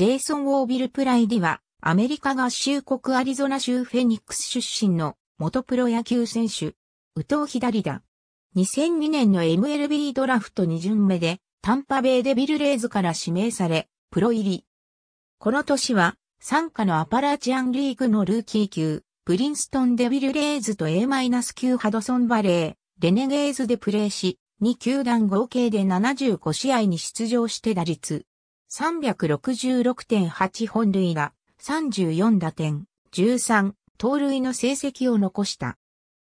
ジェイソン・オービル・プライディは、アメリカ合衆国アリゾナ州フェニックス出身の元プロ野球選手、右投左打。2002年の MLB ドラフト2巡目で、タンパベイデビルレーズから指名され、プロ入り。この年は、参加のアパラチアンリーグのルーキー級、プリンストンデビルレーズと A-9 ハドソンバレー、レネゲーズでプレーし、2球団合計で75試合に出場して打率、366.8本塁打、34打点、13、盗塁の成績を残した。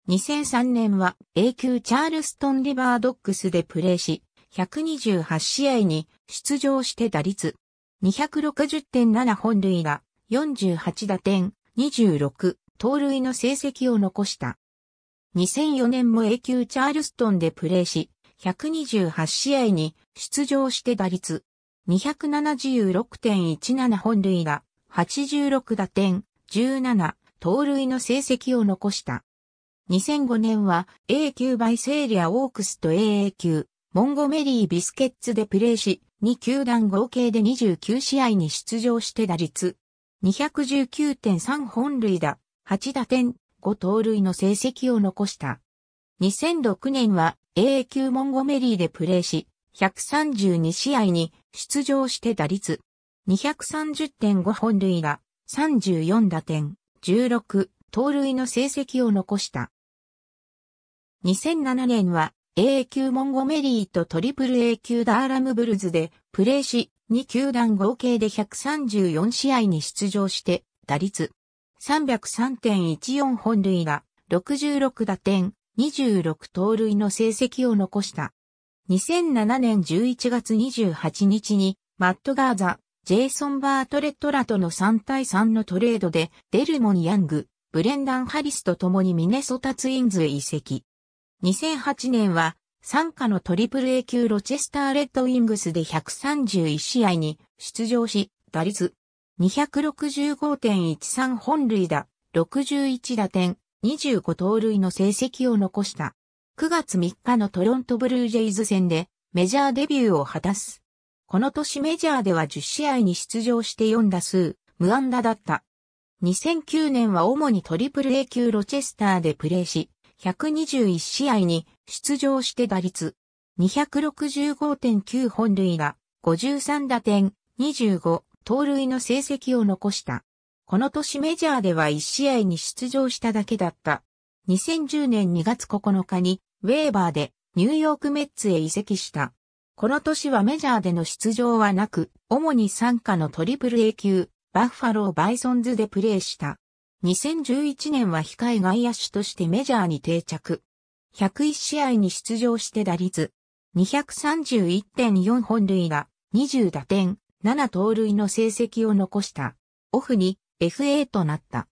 2003年は A 級チャールストンリバードックスでプレーし、128試合に出場して打率、260.7本塁打、48打点、26、盗塁の成績を残した。2004年も A 級チャールストンでプレーし、128試合に出場して打率、276.17本塁打、86打点、17、盗塁の成績を残した。2005年は A 級バイセーリアオークスと AA 級、モンゴメリービスケッツでプレーし、2球団合計で29試合に出場して打率、219.3本塁打、8打点、5盗塁の成績を残した。2006年は AA 級モンゴメリーでプレーし、132試合に出場して打率230.5本塁打、34打点、16、盗塁の成績を残した。2007年は A 級モンゴメリーとトリプル A 級ダーラムブルズでプレーし、2球団合計で134試合に出場して、打率303.14本塁打、66打点、26盗塁の成績を残した。2007年11月28日に、マット・ガーザ、ジェイソン・バートレットらとの3対3のトレードで、デルモン・ヤング、ブレンダン・ハリスと共にミネソタツインズへ移籍。2008年は、参加のトリプル A 級ロチェスター・レッドウィングスで131試合に出場し、打率265.13本塁打、61打点、25盗塁の成績を残した。9月3日のトロントブルージェイズ戦でメジャーデビューを果たす。この年メジャーでは10試合に出場して4打数、無安打だった。2009年は主にトリプル A 級ロチェスターでプレーし、121試合に出場して打率265.9本塁打、53打点、25盗塁の成績を残した。この年メジャーでは1試合に出場しただけだった。2010年2月9日にウェーバーでニューヨークメッツへ移籍した。この年はメジャーでの出場はなく、主に参加のトリプル A 級、バッファロー・バイソンズでプレーした。2011年は控え外野手としてメジャーに定着。101試合に出場して打率、231.4本塁打、20打点、7盗塁の成績を残した。オフに FA となった。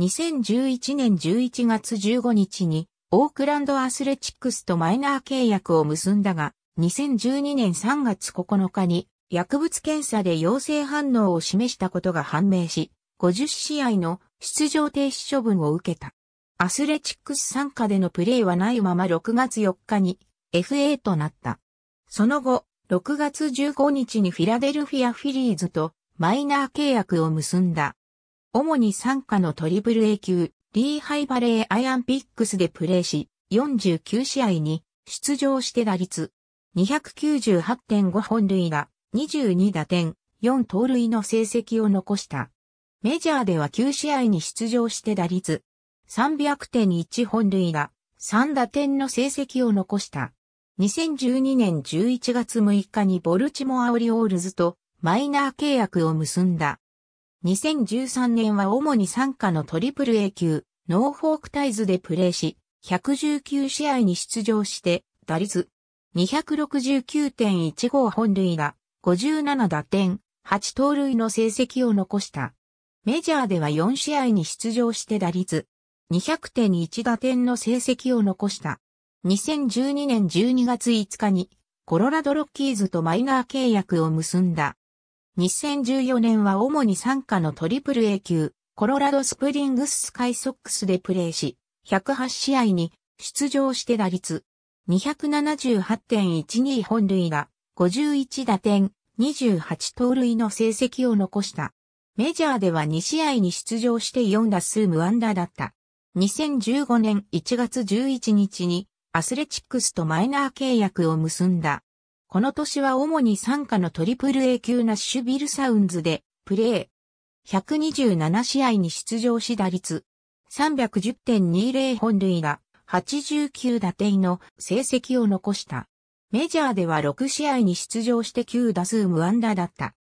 2011年11月15日にオークランドアスレチックスとマイナー契約を結んだが、2012年3月9日に薬物検査で陽性反応を示したことが判明し、50試合の出場停止処分を受けた。アスレチックス参加でのプレーはないまま6月4日に FA となった。その後、6月15日にフィラデルフィアフィリーズとマイナー契約を結んだ。主に参加のトリブル A 級、リーハイバレーアイアンピックスでプレーし、49試合に出場して打率298.5本塁打、22打点、4盗塁の成績を残した。メジャーでは9試合に出場して打率300.1本塁打、3打点の成績を残した。2012年11月6日にボルチモアオリオールズとマイナー契約を結んだ。2013年は主に参加のトリプル A 級、ノーフォークタイズでプレーし、119試合に出場して、打率269.15本塁打、57打点、8盗塁の成績を残した。メジャーでは4試合に出場して打率200.1打点の成績を残した。2012年12月5日にコロラドロッキーズとマイナー契約を結んだ。2014年は主に参加のトリプル A 級、コロラドスプリングススカイソックスでプレーし、108試合に出場して打率278.12本塁打、51打点、28盗塁の成績を残した。メジャーでは2試合に出場して4打数無安打だった。2015年1月11日にアスレチックスとマイナー契約を結んだ。この年は主に参加のトリプル A 級ナッシュビルサウンズでプレー。127試合に出場し打率310.20本塁打89打点の成績を残した。メジャーでは6試合に出場して9打数無安打だった。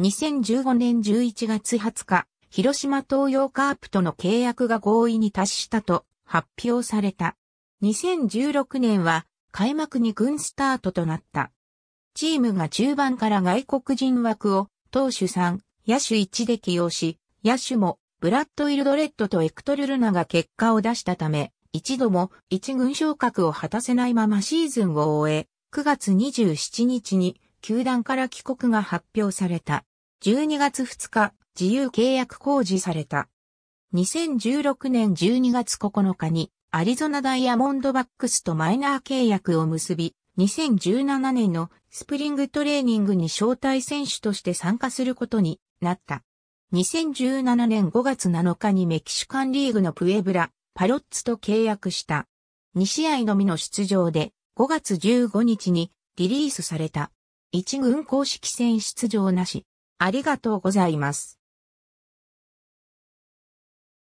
2015年11月20日、広島東洋カープとの契約が合意に達したと発表された。2016年は開幕2軍スタートとなった。チームが中盤から外国人枠を投手3、野手1で起用し、野手もブラッド・イルドレッドとエクトルルナが結果を出したため、一度も一軍昇格を果たせないままシーズンを終え、9月27日に球団から帰国が発表された。12月2日、自由契約公示された。2016年12月9日にアリゾナダイヤモンドバックスとマイナー契約を結び、2017年のスプリングトレーニングに招待選手として参加することになった。2017年5月7日にメキシカンリーグのプエブラ、パロッツと契約した。2試合のみの出場で5月15日にリリースされた。1軍公式戦出場なし。ありがとうございます。